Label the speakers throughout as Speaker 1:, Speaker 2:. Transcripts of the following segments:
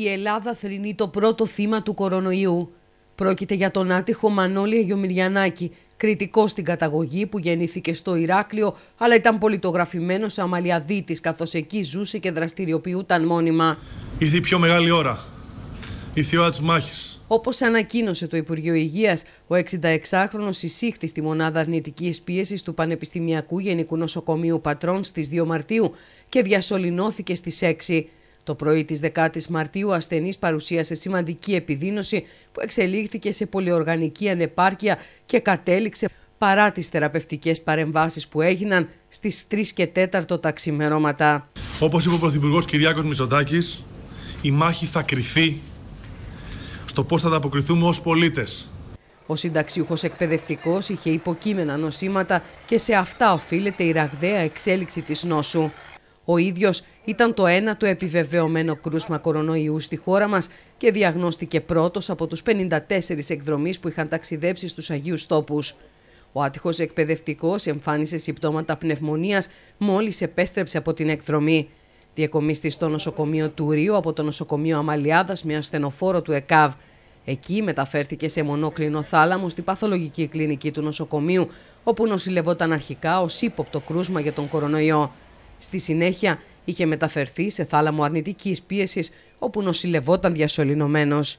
Speaker 1: Η Ελλάδα θρυνεί το πρώτο θύμα του κορονοϊού. Πρόκειται για τον άτυχο Μανώλη Αγιομυριανάκη, κριτικός στην καταγωγή που γεννήθηκε στο Ηράκλειο, αλλά ήταν πολιτογραφημένος σε αμαλιαδίτης, καθώς εκεί ζούσε και δραστηριοποιούταν μόνιμα.
Speaker 2: Ήρθε η πιο μεγάλη ώρα. Ήρθε η ώρα τη μάχης.
Speaker 1: Όπως ανακοίνωσε το Υπουργείο Υγείας, ο 66χρονο εισήχθη στη μονάδα αρνητικής πίεσης του Πανεπιστημιακού Γενικού Νοσοκομείου Πατρών στις 2 Μαρτίου και διασωλυνώθηκε στι 6. Το πρωί της 10η Μαρτίου, ο ασθενής παρουσίασε σημαντική επιδείνωση που εξελίχθηκε σε πολυοργανική ανεπάρκεια και κατέληξε παρά τις θεραπευτικές παρεμβάσεις που έγιναν στις 3 και 4 τα ξημερώματα.
Speaker 2: Όπως είπε ο Πρωθυπουργός Κυριάκος Μητσοτάκης, η μάχη θα κριθεί στο πώς θα ανταποκριθούμε ως πολίτες.
Speaker 1: Ο συνταξιούχος εκπαιδευτικός είχε υποκείμενα νοσήματα και σε αυτά οφείλεται η ραγδαία εξέλιξη της νόσου. Ο ίδιος ήταν το ένα του επιβεβαιωμένο κρούσμα κορονοϊού στη χώρα μας και διαγνώστηκε πρώτος από τους 54 εκδρομείς που είχαν ταξιδέψει στους Αγίους Τόπους. Ο άτυχος εκπαιδευτικός εμφάνισε συμπτώματα πνευμονίας μόλις επέστρεψε από την εκδρομή. Διακομίστης στο νοσοκομείο του Ρίου από το νοσοκομείο Αμαλιάδας με ασθενοφόρο του ΕΚΑΒ. Εκεί μεταφέρθηκε σε μονόκλινο θάλαμο στη παθολογική κλινική του νοσοκομείου, όπου νοσηλευόταν αρχικά ως ύποπτο κρούσμα για τον κορονοϊό. Στη συνέχεια είχε μεταφερθεί σε θάλαμο αρνητικής πίεσης όπου νοσηλευόταν διασωληνωμένος.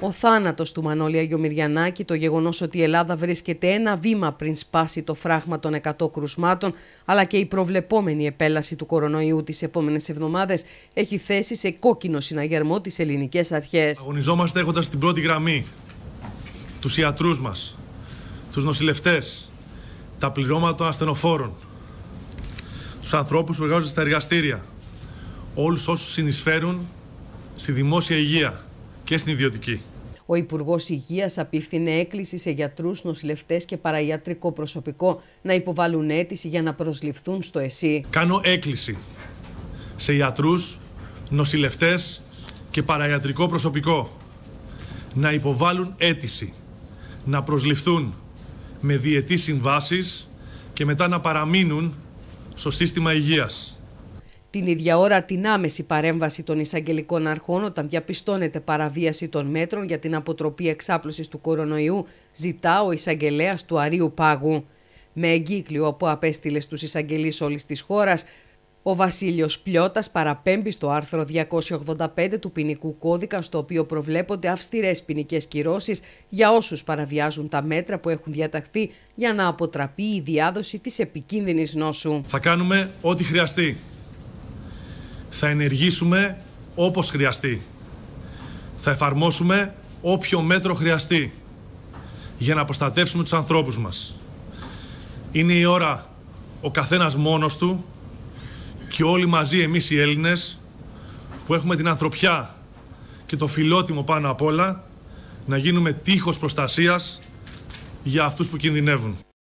Speaker 1: Ο θάνατος του Μανώλη Αγιομυριανάκη, το γεγονός ότι η Ελλάδα βρίσκεται ένα βήμα πριν σπάσει το φράγμα των 100 κρουσμάτων, αλλά και η προβλεπόμενη επέλαση του κορονοϊού τις επόμενες εβδομάδες, έχει θέσει σε κόκκινο συναγερμό τις ελληνικές αρχές.
Speaker 2: Αγωνιζόμαστε έχοντας την πρώτη γραμμή τους ιατρούς μας, τους νοσηλευτές, τα πληρώματα των ασθενοφόρων, τους ανθρώπους που εργάζονται στα εργαστήρια, όλους όσους συνεισφέρουν στη δημόσια υγεία και στην ιδιωτική.
Speaker 1: Ο Υπουργός Υγείας απίφθινε έκκληση σε γιατρούς, νοσηλευτές και παραγιατρικό προσωπικό να υποβάλουν αίτηση για να προσληφθούν στο ΕΣΥ.
Speaker 2: Κάνω έκκληση σε γιατρούς, νοσηλευτές και παραιατρικό προσωπικό να υποβάλουν αίτηση, να προσληφθούν με διετή συμβάσεις και μετά να παραμείνουν στο σύστημα υγείας.
Speaker 1: Την ίδια ώρα την άμεση παρέμβαση των εισαγγελικών αρχών όταν διαπιστώνεται παραβίαση των μέτρων για την αποτροπή εξάπλωσης του κορονοϊού ζητά ο εισαγγελέας του Αρίου Πάγου. Με εγκύκλιο που απέστειλε στους εισαγγελείς όλης της χώρας ο Βασίλειος Πλιώτας παραπέμπει στο άρθρο 285 του ποινικού κώδικα στο οποίο προβλέπονται αυστηρές ποινικές κυρώσεις για όσους παραβιάζουν τα μέτρα που έχουν διαταχθεί για να αποτραπεί η διάδοση της επικίνδυνης νόσου.
Speaker 2: Θα κάνουμε ό,τι χρειαστεί. Θα ενεργήσουμε όπως χρειαστεί. Θα εφαρμόσουμε όποιο μέτρο χρειαστεί για να προστατεύσουμε τους ανθρώπους μας. Είναι η ώρα ο καθένας μόνος του και όλοι μαζί εμείς οι Έλληνες που έχουμε την ανθρωπιά και το φιλότιμο πάνω απ' όλα να γίνουμε τείχος προστασίας για αυτούς που κινδυνεύουν.